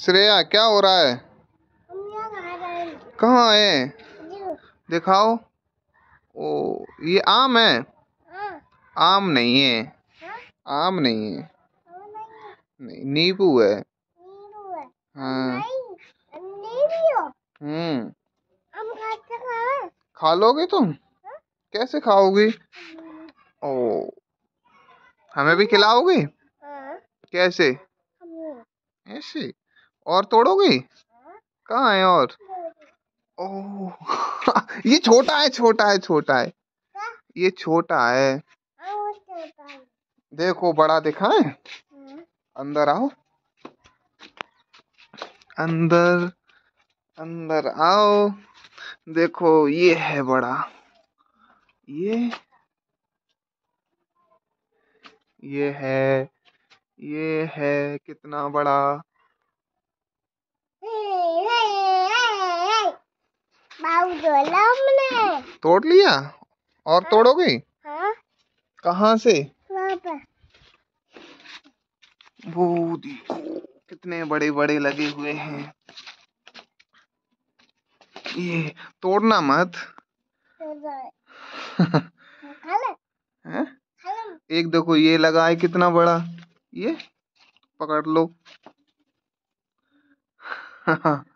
श्रेया क्या हो रहा है कहाँ है दिखाओ ओ ये आम है हाँ। हाँ? आम नहीं है आम नहीं है नींबू है हाँ हम्म खा लोगे तुम हाँ। कैसे खाओगी ओ हमें भी खिलाओगी कैसे ऐसे और तोड़ोगी कहा है और ओह ये छोटा है छोटा है छोटा है ये छोटा है देखो बड़ा दिखा है अंदर आओ अंदर अंदर आओ देखो ये है बड़ा ये ये है ये है कितना बड़ा हमने तोड़ लिया और हाँ, तोड़ोगी हाँ? कहाँ से वो देखो कितने बड़े बड़े लगे हुए हैं ये तोड़ना मत है? एक देखो ये लगा है कितना बड़ा ये पकड़ लो